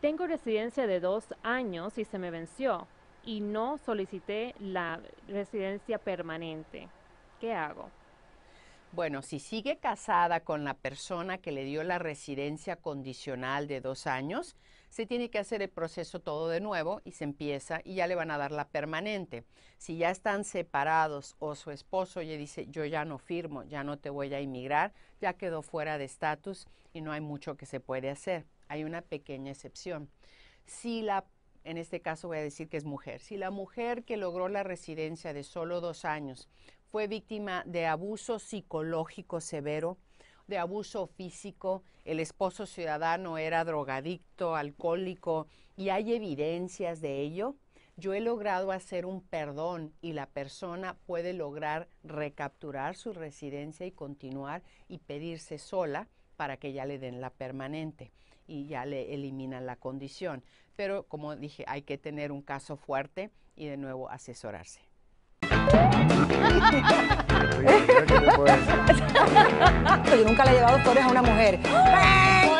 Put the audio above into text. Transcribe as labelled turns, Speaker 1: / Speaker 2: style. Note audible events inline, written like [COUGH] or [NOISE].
Speaker 1: tengo residencia de dos años y se me venció y no solicité la residencia permanente. ¿Qué hago?
Speaker 2: Bueno, si sigue casada con la persona que le dio la residencia condicional de dos años, se tiene que hacer el proceso todo de nuevo y se empieza y ya le van a dar la permanente. Si ya están separados o su esposo ya dice, yo ya no firmo, ya no te voy a inmigrar, ya quedó fuera de estatus y no hay mucho que se puede hacer. Hay una pequeña excepción. Si la en este caso voy a decir que es mujer, si la mujer que logró la residencia de solo dos años fue víctima de abuso psicológico severo, de abuso físico, el esposo ciudadano era drogadicto, alcohólico y hay evidencias de ello, yo he logrado hacer un perdón y la persona puede lograr recapturar su residencia y continuar y pedirse sola para que ya le den la permanente y ya le eliminan la condición. Pero como dije, hay que tener un caso fuerte y de nuevo asesorarse. [LAUGHS] [LAUGHS] yo
Speaker 3: nunca le he llevado flores a una mujer.